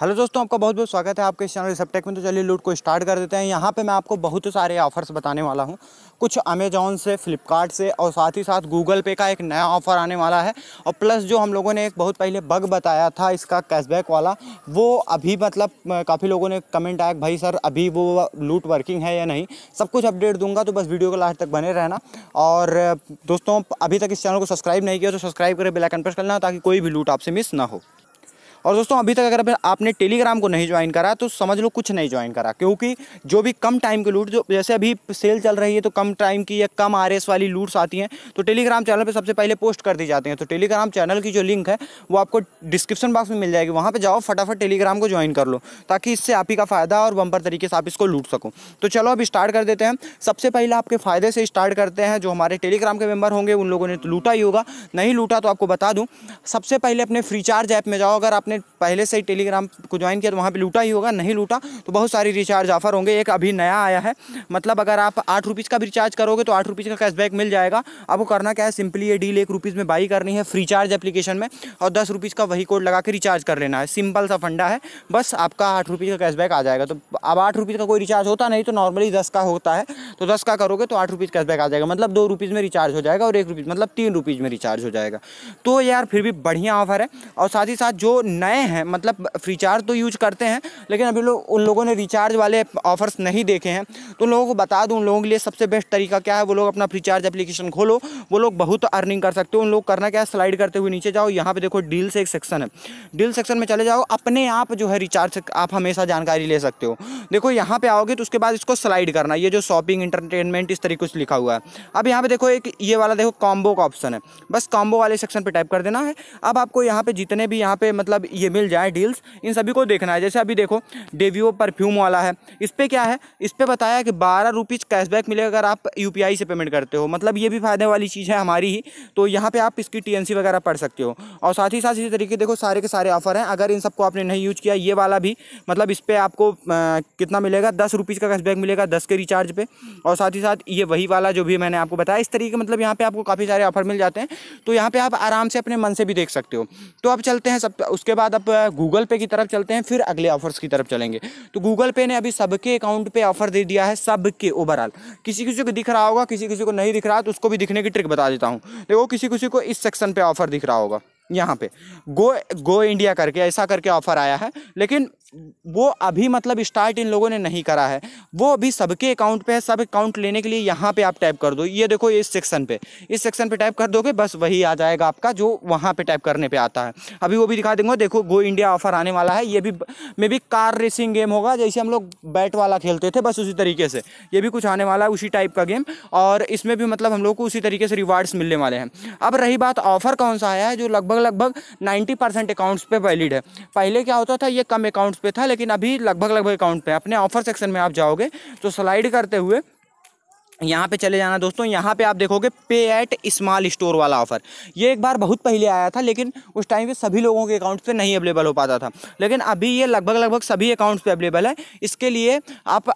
hello दोस्तों आपका बहुत बहुत स्वागत है आपके इस चैनल सबटेक में तो चलिए लूट को स्टार्ट कर देते हैं यहाँ पे मैं आपको बहुत सारे ऑफर्स बताने वाला हूँ कुछ अमेजोन से फ्लिपकार्ट से और साथ ही साथ गूगल पे का एक नया ऑफ़र आने वाला है और प्लस जो हम लोगों ने एक बहुत पहले बग बताया था इसका कैशबैक वाला वो अभी मतलब काफ़ी लोगों ने कमेंट आया भाई सर अभी वो लूट वर्किंग है या नहीं सब कुछ अपडेट दूंगा तो बस वीडियो को लास्ट तक बने रहना और दोस्तों अभी तक इस चैनल को सब्सक्राइब नहीं किया तो सब्सक्राइब करें बेलाइकन प्रेस करना ताकि कोई भी लूट आपसे मिस ना हो और दोस्तों अभी तक अगर आपने टेलीग्राम को नहीं ज्वाइन करा तो समझ लो कुछ नहीं ज्वाइन करा क्योंकि जो भी कम टाइम के लूट जो जैसे अभी सेल चल रही है तो कम टाइम की या कम आर वाली लूट्स आती हैं तो टेलीग्राम चैनल पर सबसे पहले पोस्ट कर दी जाती हैं तो टेलीग्राम चैनल की जो लिंक है वो आपको डिस्क्रिप्शन बॉक्स में मिल जाएगी वहाँ पर जाओ फटाफट टेलीग्राम को ज्वाइन कर लो ताकि इससे आप ही का फ़ायदा और बम्पर तरीके से आप इसको लूट सको तो चलो अब स्टार्ट कर देते हैं सबसे पहले आपके फ़ायदे से स्टार्ट करते हैं जो हमारे टेलीग्राम के मेम्बर होंगे उन लोगों ने तो लूटा ही होगा नहीं लूटा तो आपको बता दूँ सबसे पहले अपने फ्री चार्ज ऐप में जाओ अगर आपने आपने पहले से ही टेलीग्राम को ज्वाइन किया तो वहाँ पर लूटा ही होगा नहीं लूटा तो बहुत सारी रिचार्ज ऑफर होंगे एक अभी नया आया है मतलब अगर आप आठ रुपीज़ का भी रिचार्ज करोगे तो आठ रुपीज़ का कैशबैक मिल जाएगा आपको करना क्या है सिंपली ये डील एक रुपीज़ में बाई करनी है फ्री चार्ज एप्लीकेशन में और दस रुपीज़ का वही कोड लगा के रिचार्ज कर लेना है सिंपल सा फंडा है बस आपका आठ रुपीज़ का कैशबैक आ जाएगा तो अब आठ रुपीज़ का कोई रिचार्ज होता नहीं तो नॉर्मली दस का होता है तो दस का करोगे तो आठ रुपीज़ कैशबैक आ जाएगा मतलब दो रुपीज़ में रिचार्ज हो जाएगा और एक रुपीज़ मतलब तीन रुपीज़ में रिचार्ज हो जाएगा तो यार फिर भी बढ़िया ऑफर है और साथ ही साथ जो न नए हैं मतलब फ्री चार्ज तो यूज करते हैं लेकिन अभी लोग उन लोगों ने रिचार्ज वाले ऑफर्स नहीं देखे हैं तो लोगों को बता दूँ उन लोगों के लिए सबसे बेस्ट तरीका क्या है वो लोग अपना फ्री चार्ज एप्लीकेशन खोलो वो लोग बहुत अर्निंग कर सकते हो उन लोग करना क्या है स्लाइड करते हुए नीचे जाओ यहाँ पर देखो डील से एक सेक्शन है डील सेक्शन में चले जाओ अपने आप जो है रिचार्ज आप हमेशा जानकारी ले सकते हो देखो यहाँ पर आओगे तो उसके बाद इसको स्लाइड करना ये जो शॉपिंग इंटरटेनमेंट इस तरीके से लिखा हुआ है अब यहाँ पर देखो एक ये वाला देखो कॉम्बो का ऑप्शन है बस कॉम्बो वाले सेक्शन पर टाइप कर देना है अब आपको यहाँ पे जितने भी यहाँ पे मतलब ये मिल जाए डील्स इन सभी को देखना है जैसे अभी देखो डेवियो परफ्यूम वाला है इस पर क्या है इस पर बताया कि बारह रुपीज़ कैशबैक मिलेगा अगर आप यू से पेमेंट करते हो मतलब ये भी फायदे वाली चीज़ है हमारी ही तो यहाँ पर आप इसकी टी वगैरह पढ़ सकते हो और साथ ही साथ इसी तरीके देखो सारे के सारे ऑफर हैं अगर इन सबको आपने नहीं यूज किया ये वाला भी मतलब इस पर आपको कितना मिलेगा दस रुपीज़ का कैशबैक मिलेगा दस के रिचार्ज पे और साथ ही साथ ये वही वाला जो भी मैंने आपको बताया इस तरीके मतलब यहाँ पे आपको काफ़ी सारे ऑफर मिल जाते हैं तो यहाँ पे आप आराम से अपने मन से भी देख सकते हो तो अब चलते हैं सब उसके बाद अब गूगल पे की तरफ चलते हैं फिर अगले ऑफर्स की तरफ चलेंगे तो गूगल पे ने अभी सबके अकाउंट पे ऑफर दे दिया है सबके ओवरऑल किसी किसी को दिख रहा होगा किसी किसी को नहीं दिख रहा तो उसको भी दिखने की ट्रिक बता देता हूँ देखो किसी किसी को इस सेक्शन पर ऑफर दिख रहा होगा यहाँ पे गो गो इंडिया करके ऐसा करके ऑफर आया है लेकिन वो अभी मतलब स्टार्ट इन लोगों ने नहीं करा है वो अभी सबके अकाउंट पे है सब अकाउंट लेने के लिए यहाँ पे आप टाइप कर दो ये देखो इस सेक्शन पे इस सेक्शन पे टाइप कर दोगे बस वही आ जाएगा आपका जो वहाँ पे टाइप करने पे आता है अभी वो भी दिखा देंगे देखो गो इंडिया ऑफर आने वाला है ये भी मे भी कार रेसिंग गेम होगा जैसे हम लोग बैट वाला खेलते थे बस उसी तरीके से ये भी कुछ आने वाला है उसी टाइप का गेम और इसमें भी मतलब हम लोग को उसी तरीके से रिवार्ड्स मिलने वाले हैं अब रही बात ऑफर कौन सा आया है जो लगभग लगभग नाइन्टी अकाउंट्स पर वैलिड है पहले क्या होता था ये कम अकाउंट्स पे था लेकिन अभी लगभग लगभग अकाउंट पे अपने ऑफर सेक्शन में आप जाओगे तो स्लाइड करते हुए यहाँ पे चले जाना दोस्तों यहाँ पे आप देखोगे पे एट स्मॉल स्टोर वाला ऑफ़र ये एक बार बहुत पहले आया था लेकिन उस टाइम पे सभी लोगों के अकाउंट्स पे नहीं अवेलेबल हो पाता था लेकिन अभी ये लगभग लगभग सभी अकाउंट्स पे अवेलेबल है इसके लिए आप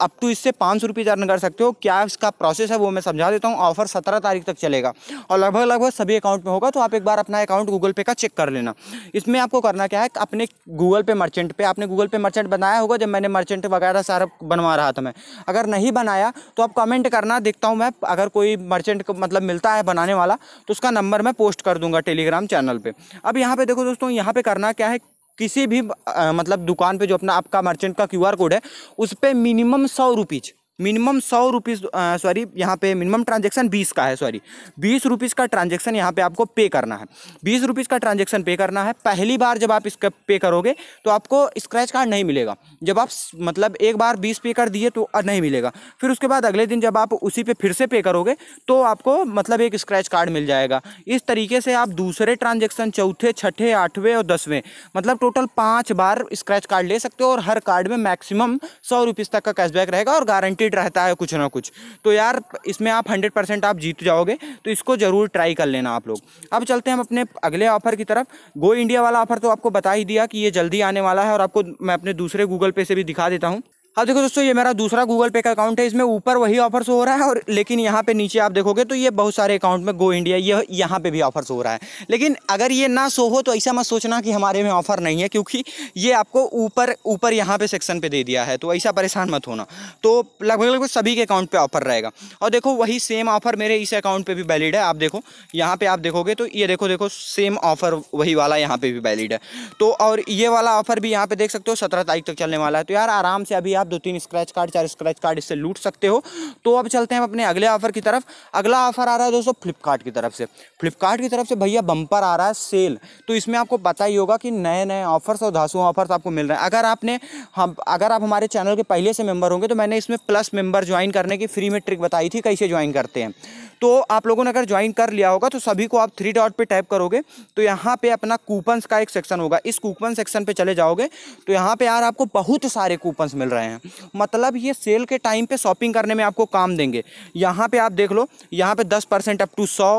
अप टू इससे पाँच सौ रुपये अर्न कर सकते हो क्या इसका प्रोसेस है वो मैं समझा देता हूँ ऑफ़र सत्रह तारीख तक चलेगा और लगभग लगभग सभी अकाउंट में होगा तो आप एक बार अपना अकाउंट गूगल पे का चेक कर लेना इसमें आपको करना क्या है अपने गूगल पे मर्चेंट पे आपने गूगल पे मर्चेंट बनाया होगा जब मैंने मर्चेंट वगैरह सारा बनवा रहा था मैं अगर नहीं बनाया तो आप कमेंट कमेंट करना देखता हूँ मैं अगर कोई मर्चेंट मतलब मिलता है बनाने वाला तो उसका नंबर मैं पोस्ट कर दूंगा टेलीग्राम चैनल पे अब यहाँ पे देखो दोस्तों यहाँ पे करना क्या है किसी भी आ, मतलब दुकान पे जो अपना आपका मर्चेंट का क्यूआर कोड है उस पर मिनिमम सौ रुपीज़ मिनिमम सौ रुपीज़ सॉरी यहाँ पे मिनिमम ट्रांजेक्शन बीस का है सॉरी बीस रुपीज़ का ट्रांजेक्शन यहाँ पे आपको पे करना है बीस रुपीज़ का ट्रांजेक्शन पे करना है पहली बार जब आप इसका पे करोगे तो आपको स्क्रैच कार्ड नहीं मिलेगा जब आप मतलब एक बार बीस पे कर दिए तो नहीं मिलेगा फिर उसके बाद अगले दिन जब आप उसी पर फिर से पे करोगे तो आपको मतलब एक स्क्रैच कार्ड मिल जाएगा इस तरीके से आप दूसरे ट्रांजेक्शन चौथे छठे आठवें और दसवें मतलब टोटल पाँच बार स्क्रैच कार्ड ले सकते हो और हर कार्ड में मैक्सिमम सौ रुपीज़ तक का कैशबैक रहेगा और गारंटी लीड रहता है कुछ ना कुछ तो यार इसमें आप हंड्रेड परसेंट आप जीत जाओगे तो इसको ज़रूर ट्राई कर लेना आप लोग अब चलते हैं हम अपने अगले ऑफर की तरफ गो इंडिया वाला ऑफर तो आपको बता ही दिया कि ये जल्दी आने वाला है और आपको मैं अपने दूसरे गूगल पे से भी दिखा देता हूँ अब देखो दोस्तों ये मेरा दूसरा गूगल पे का अकाउंट है इसमें ऊपर वही ऑफर्स हो रहा है और लेकिन यहाँ पे नीचे आप देखोगे तो ये बहुत सारे अकाउंट में गो इंडिया ये यहाँ पे भी ऑफर्स हो रहा है लेकिन अगर ये ना सो हो तो ऐसा मत सोचना कि हमारे में ऑफर नहीं है क्योंकि ये आपको ऊपर ऊपर यहाँ पे सेक्शन पे दे दिया है तो ऐसा परेशान मत होना तो लगभग लगभग सभी के अकाउंट पर ऑफर रहेगा और देखो वही सेम ऑफर मेरे इस अकाउंट पर भी वैलिड है आप देखो यहाँ पर आप देखोगे तो ये देखो देखो सेम ऑफर वही वाला यहाँ पर भी वैलिड है तो और ये वाला ऑफर भी यहाँ पर देख सकते हो सत्रह तारीख तक चलने वाला है तो यार आराम से अभी आप दो तीन स्क्रैच कार्ड चार स्क्रैच कार्ड इससे लूट सकते हो तो अब चलते हैं अपने अगले ऑफर की तरफ अगला ऑफर आ रहा है दोस्तों फ्लिपकार्ट की तरफ से फ्लिपकार्ट की तरफ से भैया बम्पर आ रहा है सेल तो इसमें आपको पता ही होगा कि नए नए ऑफर्स और धासु ऑफर्स आपको मिल रहे हैं अगर आपने हम अगर आप हमारे चैनल के पहले से मेम्बर होंगे तो मैंने इसमें प्लस मेम्बर ज्वाइन करने की फ्री में ट्रिक बताई थी कैसे ज्वाइन करते हैं तो आप लोगों ने अगर ज्वाइन कर लिया होगा तो सभी को आप थ्री डॉट पे टाइप करोगे तो यहाँ पे अपना कूपन्स का एक सेक्शन होगा इस कूपन सेक्शन पे चले जाओगे तो यहाँ पे यार आपको बहुत सारे कूपन्स मिल रहे हैं हैं मतलब ये सेल के टाइम पे शॉपिंग करने में आपको काम देंगे यहाँ पे आप देख लो यहाँ पे दस परसेंट अप टू सौ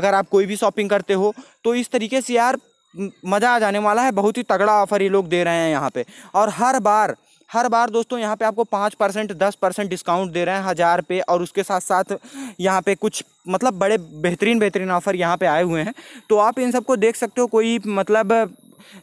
अगर आप कोई भी शॉपिंग करते हो तो इस तरीके से यार मज़ा आ जाने वाला है बहुत ही तगड़ा ऑफर ये लोग दे रहे हैं यहाँ पे और हर बार हर बार दोस्तों यहाँ पे आपको पाँच परसेंट दस परसेंट डिस्काउंट दे रहे हैं हज़ार पे और उसके साथ साथ यहाँ पे कुछ मतलब बड़े बेहतरीन बेहतरीन ऑफ़र यहाँ पे आए हुए हैं तो आप इन सबको देख सकते हो कोई मतलब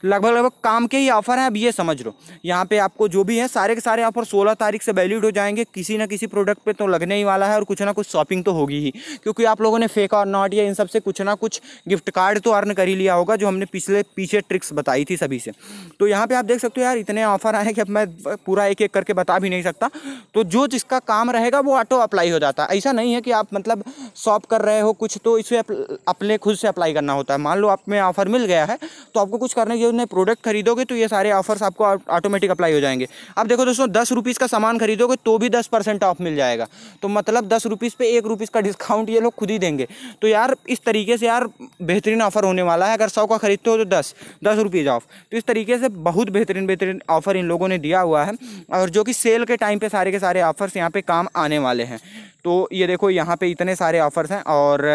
लगभग लगभग काम के ही ऑफ़र हैं अब ये समझ लो यहाँ पे आपको जो भी है सारे के सारे ऑफर सोलह तारीख से वैलिड हो जाएंगे किसी ना किसी प्रोडक्ट पे तो लगने ही वाला है और कुछ ना कुछ शॉपिंग तो होगी ही क्योंकि आप लोगों ने फेक और नॉट या इन सबसे कुछ ना कुछ गिफ्ट कार्ड तो अर्न कर ही लिया होगा जो हमने पिछले पीछे ट्रिक्स बताई थी सभी से तो यहाँ पर आप देख सकते हो यार इतने ऑफ़र आए कि अब मैं पूरा एक एक करके बता भी नहीं सकता तो जो जिसका काम रहेगा वो ऑटो अप्लाई हो जाता है ऐसा नहीं है कि आप मतलब शॉप कर रहे हो कुछ तो इसे अपने खुद से अप्लाई करना होता है मान लो आप में ऑफ़र मिल गया है तो आपको कुछ करने के उन्हें प्रोडक्ट खरीदोगे तो ये सारे ऑफर्स आपको ऑटोमेटिक अप्लाई हो जाएंगे अब देखो दोस्तों दस रुपीज़ का सामान खरीदोगे तो भी दस परसेंट ऑफ मिल जाएगा तो मतलब दस रुपीज़ पर एक रुपीज़ का डिस्काउंट ये लोग खुद ही देंगे तो यार इस तरीके से यार बेहतरीन ऑफर होने वाला है अगर सौ का खरीदते हो तो दस दस रुपीज़ ऑफ तो इस तरीके से बहुत बेहतरीन बेहतरीन ऑफ़र इन लोगों ने दिया हुआ है और जो कि सेल के टाइम पर सारे के सारे ऑफ़र्स यहाँ पर काम आने वाले हैं तो ये देखो यहाँ पर इतने सारे ऑफ़र्स हैं और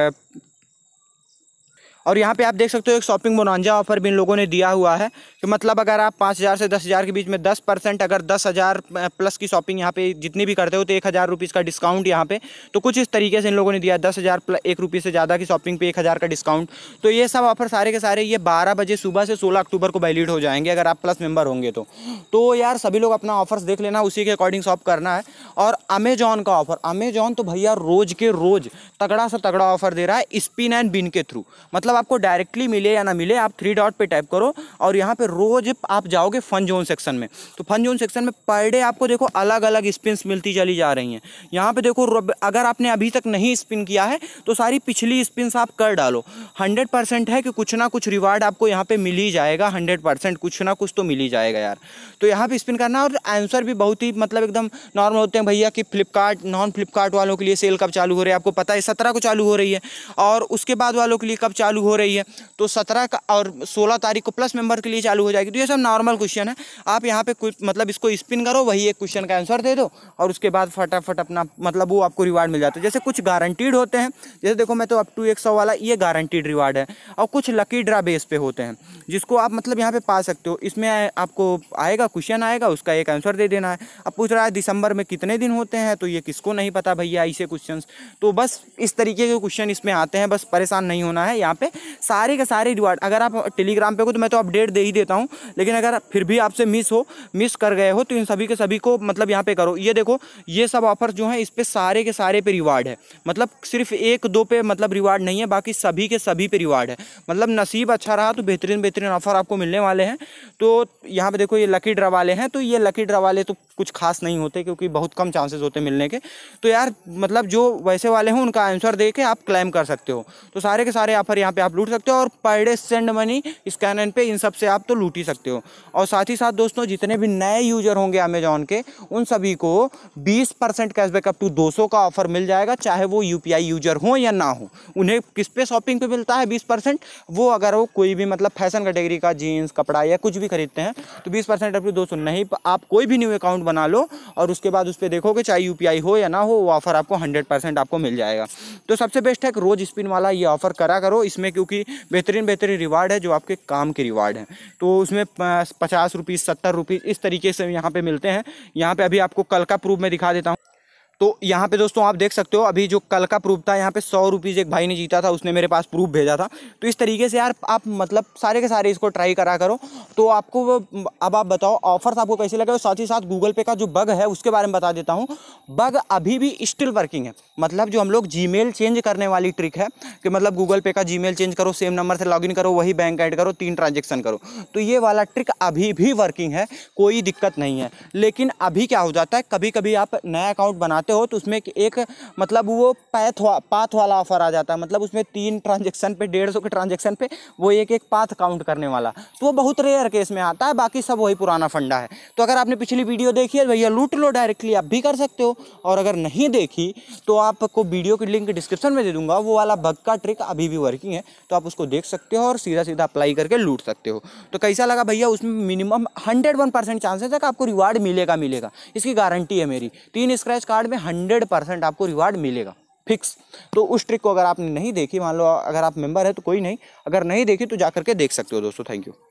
और यहाँ पे आप देख सकते हो एक शॉपिंग बोनांजा ऑफर भी इन लोगों ने दिया हुआ है कि तो मतलब अगर आप पाँच हज़ार से दस हज़ार के बीच में दस परसेंट अगर दस हज़ार प्लस की शॉपिंग यहाँ पे जितनी भी करते हो तो एक हज़ार रुपीज़ का डिस्काउंट यहाँ पे तो कुछ इस तरीके से इन लोगों ने दिया दस हज़ार एक रुपये से ज़्यादा की शॉपिंग पे एक हज़ार का डिस्काउंट तो ये सब ऑफर सारे के सारे ये बारह बजे सुबह से सोलह अक्टूबर को वैलिड हो जाएंगे अगर आप प्लस मेम्बर होंगे तो तो यार सभी लोग अपना ऑफर्स देख लेना उसी के अकॉर्डिंग शॉप करना है और अमेजॉन का ऑफर अमेजॉन तो भैया रोज़ के रोज़ तगड़ा सा तगड़ा ऑफर दे रहा है स्पिन एंड बिन के थ्रू मतलब आपको डायरेक्टली मिले या ना मिले आप थ्री डॉट पे टाइप करो और यहाँ पे रोज आप जाओगे फन जोन सेक्शन में तो फन जोन सेक्शन में पर डे आपको देखो अलग अलग स्पिन्स मिलती चली जा रही हैं यहाँ पे देखो अगर आपने अभी तक नहीं स्पिन किया है तो सारी पिछली स्पिन्स आप कर डालो हंड्रेड परसेंट है कि कुछ ना कुछ रिवार्ड आपको यहाँ पर मिल ही जाएगा हंड्रेड परसेंट कुछ ना कुछ तो मिल ही जाएगा यार तो यहाँ पर स्पिन करना और आंसर भी बहुत ही मतलब एकदम नॉर्मल होते हैं भैया कि फ्लिपकार्ट नॉन फ्लिपकार्ट वालों के लिए सेल कब चालू हो रही है आपको पता है सत्रह को चालू हो रही है और उसके बाद वालों के लिए कब चालू चालू हो रही है तो सत्रह का और सोलह तारीख को प्लस मेंबर के लिए चालू हो जाएगी तो ये सब नॉर्मल क्वेश्चन है आप यहाँ पे कुछ मतलब इसको स्पिन करो वही एक क्वेश्चन का आंसर दे दो और उसके बाद फटाफट अपना मतलब वो आपको रिवार्ड मिल जाता है जैसे कुछ गारंटीड होते हैं जैसे देखो मैं तो अप टू एक सौ वाला ये गारंटीड रिवार्ड है और कुछ लकी ड्रा बेस पे होते हैं जिसको आप मतलब यहाँ पे पा सकते हो इसमें आपको आएगा क्वेश्चन आएगा उसका एक आंसर दे देना है अब पूछ रहा है दिसंबर में कितने दिन होते हैं तो ये किसको नहीं पता भैया ऐसे क्वेश्चन तो बस इस तरीके के क्वेश्चन इसमें आते हैं बस परेशान नहीं होना है यहाँ पे सारे के सारे रिवार्ड अगर आप टेलीग्राम पे हो तो मैं तो अपडेट दे ही देता हूँ लेकिन अगर फिर भी आपसे मिस हो मिस कर गए हो तो इन सभी के सभी को मतलब यहाँ पे करो ये देखो ये सब ऑफर जो है इस पर सारे के सारे पे रिवार्ड है मतलब सिर्फ एक दो पे मतलब रिवार्ड नहीं है बाकी सभी के सभी पे रिवार्ड है मतलब नसीब अच्छा रहा तो बेहतरीन बेहतरीन ऑफर आपको मिलने वाले हैं तो यहाँ पे देखो ये लकी ड्रा वाले हैं तो ये लकी ड्रा वाले तो कुछ खास नहीं होते क्योंकि बहुत कम चांसेस होते मिलने के तो यार मतलब जो वैसे वाले हैं उनका आंसर दे के आप क्लेम कर सकते हो तो सारे के सारे ऑफर यहाँ पे पे आप लूट सकते हो और पर सेंड मनी स्कैनन पे इन सब से आप तो लूट ही सकते हो और साथ ही साथ दोस्तों जितने भी नए यूजर होंगे अमेजोन के उन सभी को 20 परसेंट कैशबैक अप टू 200 का ऑफर मिल जाएगा चाहे वो यू यूजर हो या ना हो उन्हें किस पे शॉपिंग पे मिलता है बीस वो अगर वो कोई भी मतलब फैशन कैटेगरी का जीन्स कपड़ा या कुछ भी खरीदते हैं तो बीस परसेंट अप टू दो नहीं आप कोई भी न्यू अकाउंट बना लो और उसके बाद उस पर देखो कि चाहे यू हो या ना हो वो ऑफर आपको हंड्रेड आपको मिल जाएगा तो सबसे बेस्ट है रोज़ स्पिन वाला ये ऑफर करा करो इसमें हैं क्योंकि बेहतरीन बेहतरीन रिवार्ड है जो आपके काम के रिवार्ड हैं तो उसमें पचास रुपीज़ सत्तर रुपीज़ इस तरीके से यहाँ पर मिलते हैं यहाँ पर अभी आपको कल का प्रूफ मैं दिखा देता हूँ तो यहाँ पे दोस्तों आप देख सकते हो अभी जो कल का प्रूफ था यहाँ पे सौ रुपीज़ एक भाई ने जीता था उसने मेरे पास प्रूफ भेजा था तो इस तरीके से यार आप मतलब सारे के सारे इसको ट्राई करा करो तो आपको अब आप बताओ ऑफर्स आपको कैसे लगे और साथ ही साथ गूगल पे का जो बग है उसके बारे में बता देता हूँ बग अभी भी स्टिल वर्किंग है मतलब जो हम लोग जी चेंज करने वाली ट्रिक है कि मतलब गूगल पे का जी चेंज करो सेम नंबर से लॉग करो वही बैंक ऐड करो तीन ट्रांजेक्शन करो तो ये वाला ट्रिक अभी भी वर्किंग है कोई दिक्कत नहीं है लेकिन अभी क्या हो जाता है कभी कभी आप नया अकाउंट बनाते करते हो तो उसमें एक मतलब वो पैथ वा, पाथ वाला ऑफर आ जाता है मतलब उसमें तीन ट्रांजेक्शन पे डेढ़ सौ के ट्रांजेक्शन पे वो एक एक पाथ काउंट करने वाला तो वो बहुत रेयर केस में आता है बाकी सब वही पुराना फंडा है तो अगर आपने पिछली वीडियो देखी है भैया लूट लो डायरेक्टली आप भी कर सकते हो और अगर नहीं देखी तो आपको वीडियो की लिंक डिस्क्रिप्शन में दे दूंगा वो वाला बग का ट्रिक अभी भी वर्किंग है तो आप उसको देख सकते हो और सीधा सीधा अप्लाई करके लूट सकते हो तो कैसा लगा भैया उसमें minimum hundred one percent chances है कि आपको रिवार्ड मिलेगा मिलेगा इसकी गारंटी है मेरी तीन स्क्रैच कार्ड में हंड्रेड परसेंट आपको रिवार्ड मिलेगा फिक्स तो उस ट्रिक को अगर आपने नहीं देखी मान लो अगर आप मेंबर है तो कोई नहीं अगर नहीं देखी तो जा करके देख सकते हो दोस्तों थैंक यू